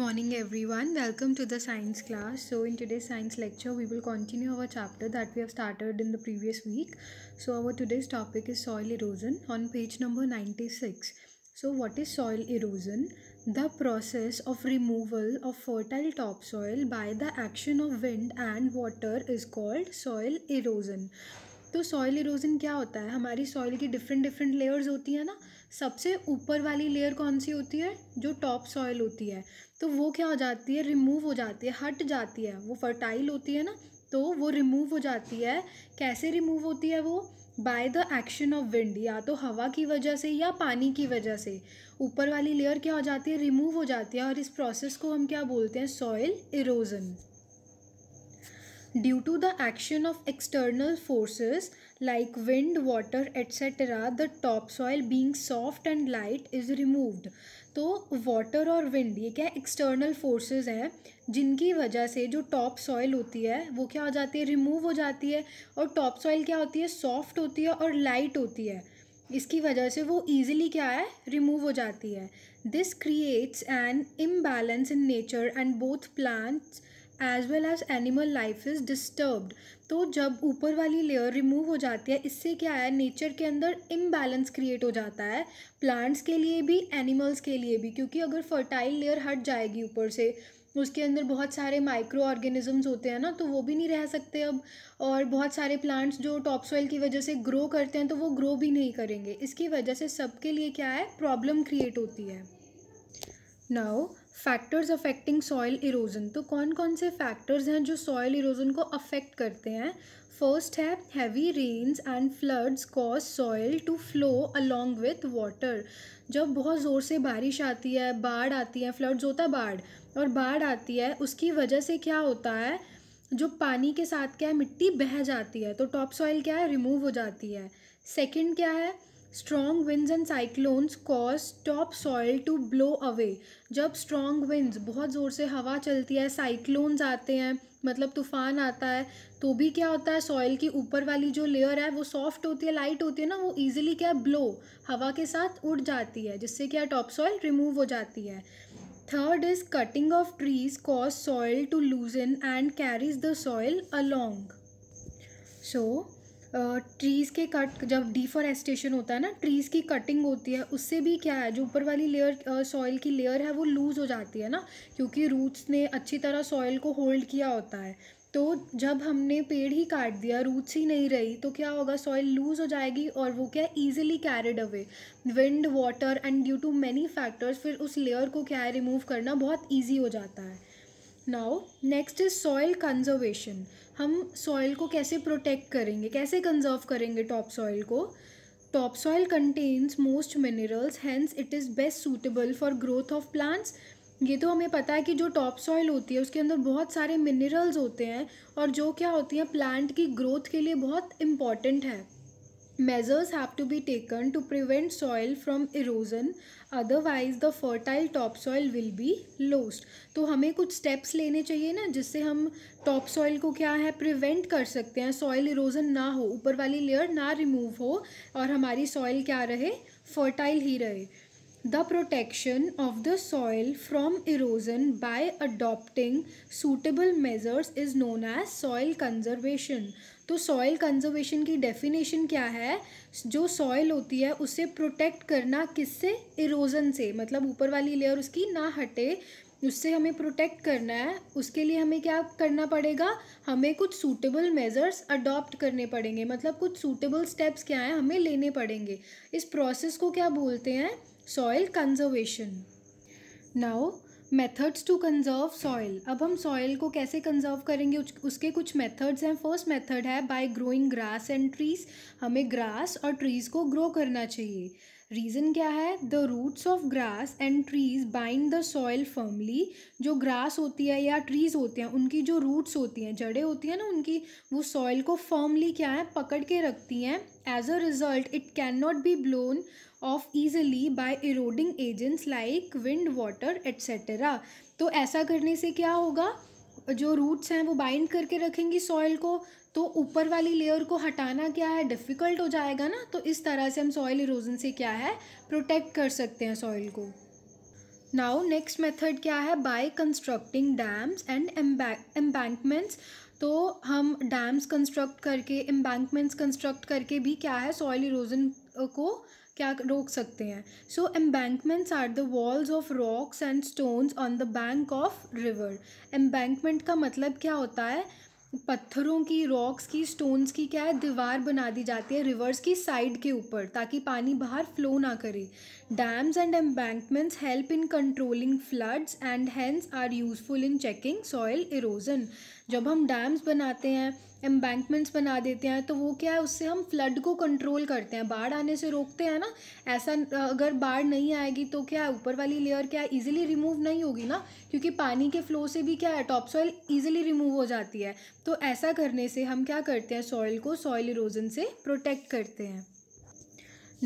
morning everyone welcome to the science class so in today's science lecture we will continue our chapter that we have started in the previous week so our today's topic is soil erosion on page number 96 so what is soil erosion the process of removal of fertile topsoil by the action of wind and water is called soil erosion तो soil erosion क्या होता है हमारी soil की different different layers होती है ना सबसे ऊपर वाली लेयर कौन सी होती है जो टॉप सॉइल होती है तो वो क्या हो जाती है रिमूव हो जाती है हट जाती है वो फर्टाइल होती है ना तो वो रिमूव हो जाती है कैसे रिमूव होती है वो by the action of wind या तो हवा की वजह से या पानी की वजह से ऊपर वाली लेयर क्या हो जाती है रिमूव हो जाती है और इस प्रोसेस को हम क्या बोलते हैं soil erosion due to the action of external forces like wind water etcetera the top soil being soft and light is removed तो वाटर और विंड ये क्या एक्सटर्नल फोर्सेज हैं जिनकी वजह से जो टॉप सॉइल होती है वो क्या हो जाती है रिमूव हो जाती है और टॉप सॉइल क्या होती है सॉफ्ट होती है और लाइट होती है इसकी वजह से वो ईजिली क्या है रिमूव हो जाती है this creates an imbalance in nature and both plants as well as animal life is disturbed तो जब ऊपर वाली लेयर रिमूव हो जाती है इससे क्या है नेचर के अंदर इम्बैलेंस क्रिएट हो जाता है प्लांट्स के लिए भी एनिमल्स के लिए भी क्योंकि अगर फर्टाइल लेयर हट जाएगी ऊपर से उसके अंदर बहुत सारे माइक्रो ऑर्गेनिजम्स होते हैं ना तो वो भी नहीं रह सकते अब और बहुत सारे प्लांट्स जो टॉप सॉइल की वजह से ग्रो करते हैं तो वो ग्रो भी नहीं करेंगे इसकी वजह से सबके लिए क्या है प्रॉब्लम क्रिएट होती है now factors affecting soil erosion तो कौन कौन से फैक्टर्स हैं जो सॉयल इरोजन को अफेक्ट करते हैं फर्स्ट है heavy rains and floods cause soil to flow along with water जब बहुत ज़ोर से बारिश आती है बाढ़ आती है फ्लड्स होता बाढ़ और बाढ़ आती है उसकी वजह से क्या होता है जो पानी के साथ क्या है मिट्टी बह जाती है तो टॉप सॉइल क्या है रिमूव हो जाती है सेकेंड क्या है strong winds and cyclones cause top soil to blow away जब स्ट्रॉन्ग विंड्स बहुत ज़ोर से हवा चलती है साइक्लोन्स आते हैं मतलब तूफान आता है तो भी क्या होता है सॉइल की ऊपर वाली जो लेयर है वो सॉफ्ट होती है लाइट होती है ना वो ईजिली क्या ब्लो हवा के साथ उड़ जाती है जिससे क्या टॉप सॉइल रिमूव हो जाती है third is cutting of trees cause soil to loosen and carries the soil along so trees के कट जब डिफॉरेस्टेशन होता है ना ट्रीज़ की कटिंग होती है उससे भी क्या है जो ऊपर वाली लेयर सॉइल की लेयर है वो लूज़ हो जाती है ना क्योंकि रूट्स ने अच्छी तरह सॉइल को होल्ड किया होता है तो जब हमने पेड़ ही काट दिया रूट्स ही नहीं रही तो क्या होगा सॉइल लूज़ हो जाएगी और वो क्या है easily carried away wind water and due to many factors फिर उस लेयर को क्या है रिमूव करना बहुत ईजी हो जाता है now next is soil conservation हम सॉइल को कैसे प्रोटेक्ट करेंगे कैसे कंजर्व करेंगे टॉप सॉइल को top soil contains most minerals hence it is best suitable for growth of plants ये तो हमें पता है कि जो टॉप सॉइल होती है उसके अंदर बहुत सारे मिनरल्स होते हैं और जो क्या होती हैं प्लांट की ग्रोथ के लिए बहुत इम्पॉर्टेंट है measures have to be taken to prevent soil from erosion otherwise the fertile top soil will be lost तो हमें कुछ स्टेप्स लेने चाहिए ना जिससे हम टॉप सॉइल को क्या है प्रिवेंट कर सकते हैं सॉइल इरोजन ना हो ऊपर वाली लेयर ना रिमूव हो और हमारी सॉइल क्या रहे फर्टाइल ही रहे the protection of the soil from erosion by adopting suitable measures is known as soil conservation तो सॉइल कंजर्वेशन की डेफिनेशन क्या है जो सॉइल होती है उसे प्रोटेक्ट करना किससे इरोजन से मतलब ऊपर वाली लेयर उसकी ना हटे उससे हमें प्रोटेक्ट करना है उसके लिए हमें क्या करना पड़ेगा हमें कुछ सूटेबल मेज़र्स अडॉप्ट करने पड़ेंगे मतलब कुछ सूटेबल स्टेप्स क्या हैं हमें लेने पड़ेंगे इस प्रोसेस को क्या बोलते हैं soil conservation now methods to conserve soil अब हम सॉइल को कैसे कंजर्व करेंगे उसके कुछ मेथड्स हैं फर्स्ट मेथड है by growing grass and trees हमें ग्रास और ट्रीज़ को ग्रो करना चाहिए रीज़न क्या है the roots of grass and trees bind the soil firmly जो ग्रास होती है या ट्रीज होते हैं उनकी जो रूट्स होती हैं जड़ें होती हैं ना उनकी वो सॉइल को फर्मली क्या है पकड़ के रखती हैं as a result it can not be blown off easily by eroding agents like wind water etcetera तो ऐसा करने से क्या होगा जो रूट्स हैं वो बाइंड करके रखेंगी सॉइल को तो ऊपर वाली लेयर को हटाना क्या है डिफ़िकल्ट हो जाएगा ना तो इस तरह से हम सॉइल इरोजन से क्या है प्रोटेक्ट कर सकते हैं सॉइल को नाउ नेक्स्ट मेथड क्या है by constructing dams and embankments तो हम डैम्स कंस्ट्रक्ट करके एम्बैंकमेंट्स कंस्ट्रक्ट करके भी क्या है सॉइल इरोजन को क्या रोक सकते हैं so embankments are the walls of rocks and stones on the bank of river embankment का मतलब क्या होता है पत्थरों की रॉक्स की स्टोन्स की क्या है दीवार बना दी जाती है रिवर्स की साइड के ऊपर ताकि पानी बाहर फ्लो ना करे dams and embankments help in controlling floods and hence are useful in checking soil erosion जब हम डैम्स बनाते हैं एम्बैंकमेंट्स बना देते हैं तो वो क्या है उससे हम फ्लड को कंट्रोल करते हैं बाढ़ आने से रोकते हैं ना ऐसा अगर बाढ़ नहीं आएगी तो क्या है ऊपर वाली लेयर क्या है ईजिली रिमूव नहीं होगी ना क्योंकि पानी के फ्लो से भी क्या है टॉप सॉइल ईजिली रिमूव हो जाती है तो ऐसा करने से हम क्या करते हैं सॉइल को सॉइल इरोजन से प्रोटेक्ट करते हैं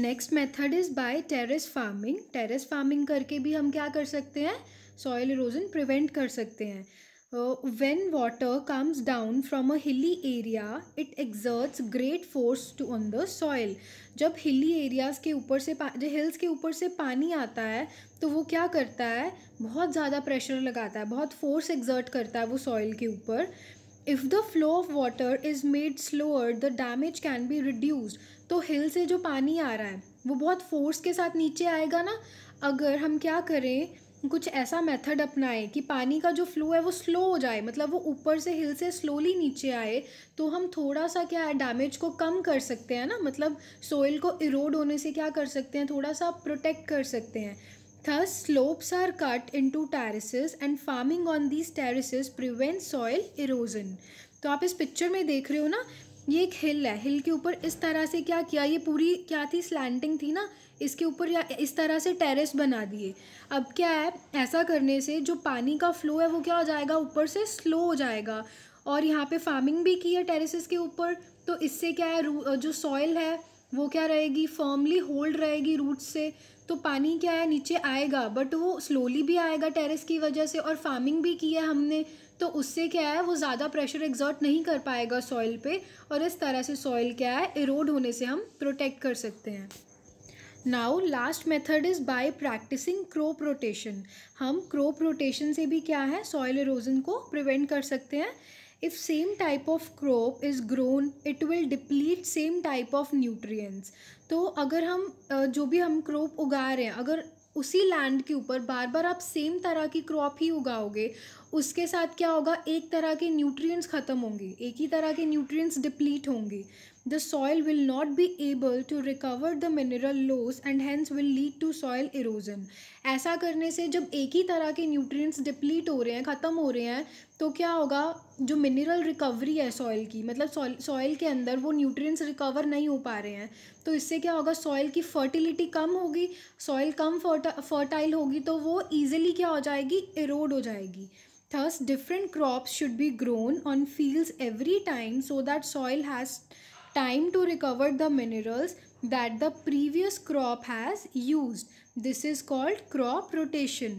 next method is by terrace farming terrace farming करके भी हम क्या कर सकते हैं सॉइल इरोजन प्रिवेंट कर सकते हैं when water comes down from a hilly area it exerts great force to on the soil जब हिली एरियाज के ऊपर से जो हिल्स के ऊपर से पानी आता है तो वो क्या करता है बहुत ज़्यादा प्रेशर लगाता है बहुत फोर्स एग्जर्ट करता है वो सॉइल के ऊपर if the flow of water is made slower the damage can be reduced तो हिल से जो पानी आ रहा है वो बहुत फोर्स के साथ नीचे आएगा ना अगर हम क्या करें कुछ ऐसा मेथड अपनाएं कि पानी का जो फ्लो है वो स्लो हो जाए मतलब वो ऊपर से हिल से स्लोली नीचे आए तो हम थोड़ा सा क्या है डैमेज को कम कर सकते हैं ना मतलब सोइल को इरोड होने से क्या कर सकते हैं थोड़ा सा प्रोटेक्ट कर सकते हैं Thus, slopes are cut into terraces and farming on these terraces prevents soil erosion. तो आप इस पिक्चर में देख रहे हो ना ये एक हिल है हिल के ऊपर इस तरह से क्या किया ये पूरी क्या थी स्लैंटिंग थी ना इसके ऊपर या इस तरह से टेरेस बना दिए अब क्या है ऐसा करने से जो पानी का फ्लो है वो क्या हो जाएगा ऊपर से स्लो हो जाएगा और यहाँ पे फार्मिंग भी की है टेरेसेस के ऊपर तो इससे क्या है जो सॉइल है वो क्या रहेगी फॉर्मली होल्ड रहेगी रूट से तो पानी क्या है नीचे आएगा बट वो स्लोली भी आएगा टेरेस की वजह से और फार्मिंग भी की है हमने तो उससे क्या है वो ज़्यादा प्रेशर एग्जॉर्ट नहीं कर पाएगा सॉइल पे और इस तरह से सॉइल क्या है इरोड होने से हम प्रोटेक्ट कर सकते हैं now last method is by practising crop rotation हम क्रॉप रोटेशन से भी क्या है सॉइल इरोजन को प्रिवेंट कर सकते हैं if same type of crop is grown it will deplete same type of nutrients तो अगर हम जो भी हम crop उगा रहे हैं अगर उसी लैंड के ऊपर बार बार आप सेम तरह की क्रॉप ही उगाओगे उसके साथ क्या होगा एक तरह के न्यूट्रिएंट्स ख़त्म होंगे एक ही तरह के न्यूट्रिएंट्स डिप्लीट होंगे the soil will not be able to recover the mineral loss and hence will lead to soil erosion ऐसा करने से जब एक ही तरह के nutrients deplete हो रहे हैं ख़त्म हो रहे हैं तो क्या होगा जो मिनरल रिकवरी है सॉइल की मतलब soil के अंदर वो nutrients recover नहीं हो पा रहे हैं तो इससे क्या होगा soil की fertility कम होगी soil कम fertile होगी तो वो easily क्या हो जाएगी erode हो जाएगी thus different crops should be grown on fields every time so that soil has time to recover the minerals that the previous crop has used. This is called crop rotation.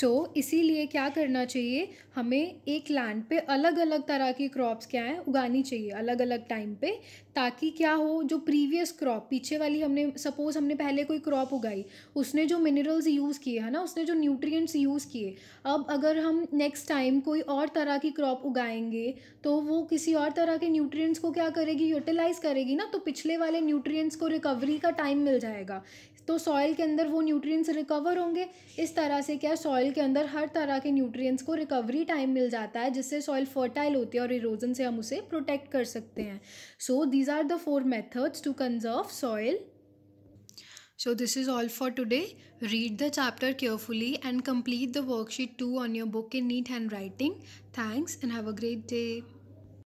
So so, इसीलिए क्या करना चाहिए हमें एक land पे अलग अलग तरह की क्रॉप्स क्या हैं उगानी चाहिए अलग अलग टाइम पे ताकि क्या हो जो प्रीवियस क्रॉप पीछे वाली हमने सपोज़ हमने पहले कोई क्रॉप उगाई उसने जो मिनरल्स यूज़ किए है ना उसने जो न्यूट्रिएंट्स यूज़ किए अब अगर हम नेक्स्ट टाइम कोई और तरह की क्रॉप उगाएंगे तो वो किसी और तरह के न्यूट्रिएंट्स को क्या करेगी यूटिलाइज़ करेगी ना तो पिछले वाले न्यूट्रिएंट्स को रिकवरी का टाइम मिल जाएगा तो सॉइल के अंदर वो न्यूट्रिएंट्स रिकवर होंगे इस तरह से क्या सॉइल के अंदर हर तरह के न्यूट्रिएंट्स को रिकवरी टाइम मिल जाता है जिससे सॉइल फर्टाइल होती है और इरोजन से हम उसे प्रोटेक्ट कर सकते हैं so these are the four methods to conserve soil this is all for today read the chapter carefully and complete the worksheet to on your book in neat handwriting thanks and have a great day